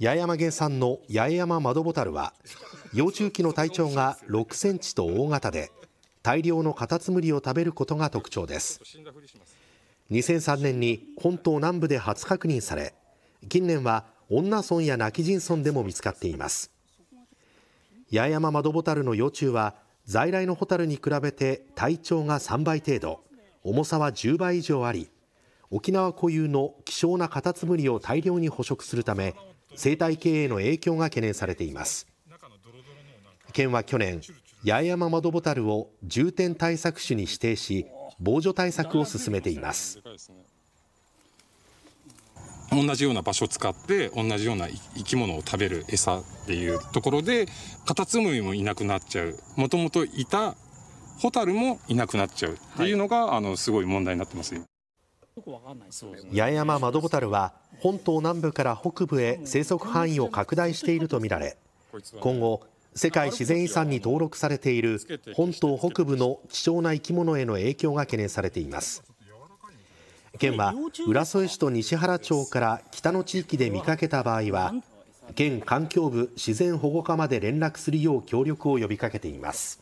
八重山原産の八重山窓ボタルは幼虫期の体長が6センチと大型で大量のカタツムリを食べることが特徴です2003年に本島南部で初確認され近年は女村や泣き人村でも見つかっています八重山窓ボタルの幼虫は在来のホタルに比べて体長が3倍程度重さは10倍以上あり沖縄固有の少なカタツムリを大量に捕食するため生態系への影響が懸念されています県は去年八重山窓ボタルを重点対策種に指定し防除対策を進めています同じような場所を使って同じような生き物を食べる餌っていうところでカタツムリもいなくなっちゃうもともといたホタルもいなくなっちゃうっていうのが、はい、あのすごい問題になってます八重山マドボタルは本島南部から北部へ生息範囲を拡大しているとみられ今後世界自然遺産に登録されている本島北部の希少な生き物への影響が懸念されています県は浦添市と西原町から北の地域で見かけた場合は県環境部自然保護課まで連絡するよう協力を呼びかけています